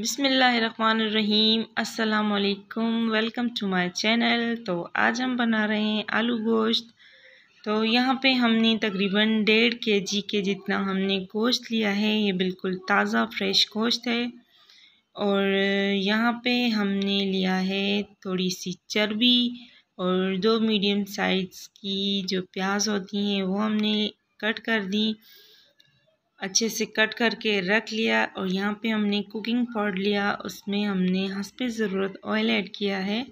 बिसमीम अल्लाम welcome to my channel तो आज हम बना रहे हैं आलू गोश्त तो यहाँ पे हमने तकरीबन डेढ़ के जी के जितना हमने गोश्त लिया है ये बिल्कुल ताज़ा फ्रेश गोश्त है और यहाँ पे हमने लिया है थोड़ी सी चर्बी और दो मीडियम साइज़ की जो प्याज होती हैं वो हमने कट कर दी अच्छे से कट करके रख लिया और यहाँ पे हमने कुकिंग पाउडर लिया उसमें हमने हंसपे ज़रूरत ऑयल ऐड किया है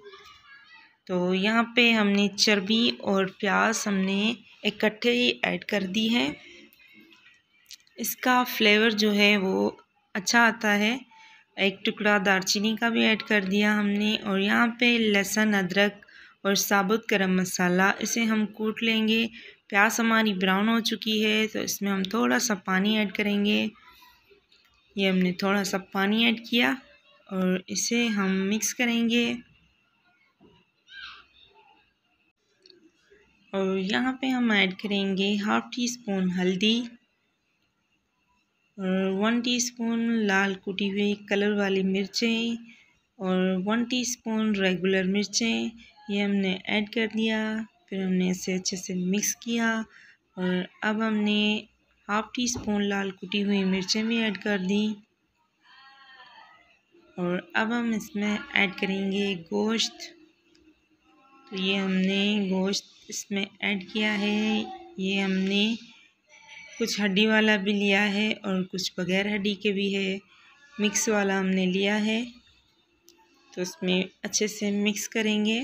तो यहाँ पे हमने चर्बी और प्याज हमने इकट्ठे ही ऐड कर दी है इसका फ्लेवर जो है वो अच्छा आता है एक टुकड़ा दारचीनी का भी ऐड कर दिया हमने और यहाँ पे लहसुन अदरक और साबुत गर्म मसाला इसे हम कूट लेंगे प्याज हमारी ब्राउन हो चुकी है तो इसमें हम थोड़ा सा पानी ऐड करेंगे ये हमने थोड़ा सा पानी ऐड किया और इसे हम मिक्स करेंगे और यहाँ पे हम ऐड करेंगे हाफ टी स्पून हल्दी और वन टीस्पून लाल कुटी हुई कलर वाली मिर्चें और वन टीस्पून रेगुलर मिर्चें ये हमने ऐड कर दिया फिर हमने इसे अच्छे से मिक्स किया और अब हमने हाफ टी स्पून लाल कुटी हुई मिर्चें भी ऐड कर दी और अब हम इसमें ऐड करेंगे गोश्त तो ये हमने गोश्त इसमें ऐड किया है ये हमने कुछ हड्डी वाला भी लिया है और कुछ बगैर हड्डी के भी है मिक्स वाला हमने लिया है तो इसमें अच्छे से मिक्स करेंगे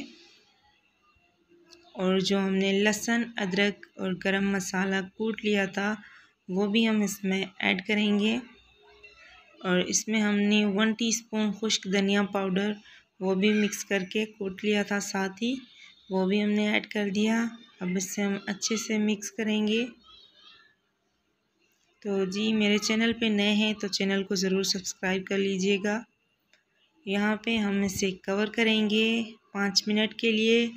और जो हमने लहसुन अदरक और गरम मसाला कूट लिया था वो भी हम इसमें ऐड करेंगे और इसमें हमने वन टीस्पून खुश्क धनिया पाउडर वो भी मिक्स करके कूट लिया था साथ ही वो भी हमने ऐड कर दिया अब इससे हम अच्छे से मिक्स करेंगे तो जी मेरे चैनल पे नए हैं तो चैनल को ज़रूर सब्सक्राइब कर लीजिएगा यहाँ पे हम इसे कवर करेंगे पाँच मिनट के लिए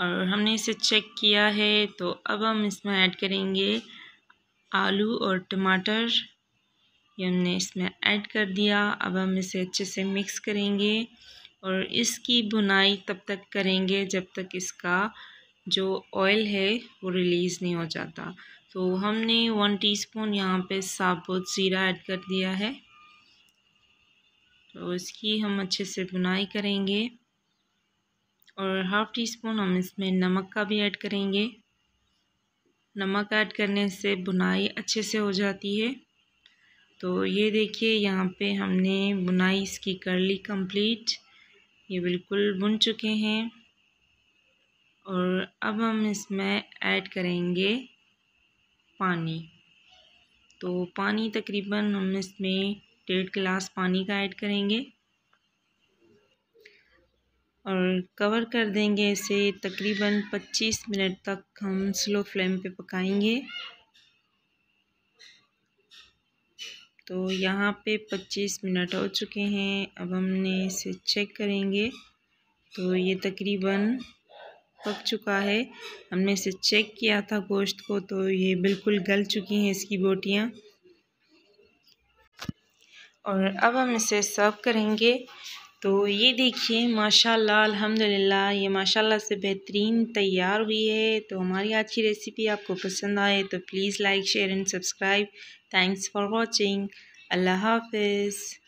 और हमने इसे चेक किया है तो अब हम इसमें ऐड करेंगे आलू और टमाटर ये हमने इसमें ऐड कर दिया अब हम इसे अच्छे से मिक्स करेंगे और इसकी बुनाई तब तक करेंगे जब तक इसका जो ऑयल है वो रिलीज़ नहीं हो जाता तो हमने वन टीस्पून यहाँ पे साबुत ज़ीरा ऐड कर दिया है तो इसकी हम अच्छे से बुनाई करेंगे और हाफ़ टी स्पून हम इसमें नमक का भी ऐड करेंगे नमक ऐड करने से बुनाई अच्छे से हो जाती है तो ये देखिए यहाँ पे हमने बुनाई इसकी कर ली कंप्लीट ये बिल्कुल बुन चुके हैं और अब हम इसमें ऐड करेंगे पानी तो पानी तकरीबन हम इसमें डेढ़ गिलास पानी का ऐड करेंगे और कवर कर देंगे इसे तकरीबन 25 मिनट तक हम स्लो फ्लेम पे पकाएंगे तो यहाँ पे 25 मिनट हो चुके हैं अब हमने इसे चेक करेंगे तो ये तकरीबन पक चुका है हमने इसे चेक किया था गोश्त को तो ये बिल्कुल गल चुकी हैं इसकी बोटियाँ और अब हम इसे सर्व करेंगे तो ये देखिए माशाल्लाह अल्हम्दुलिल्लाह ये माशाल्लाह से बेहतरीन तैयार हुई है तो हमारी आज की रेसिपी आपको पसंद आए तो please like share and subscribe thanks for watching अल्लाह हाफिज़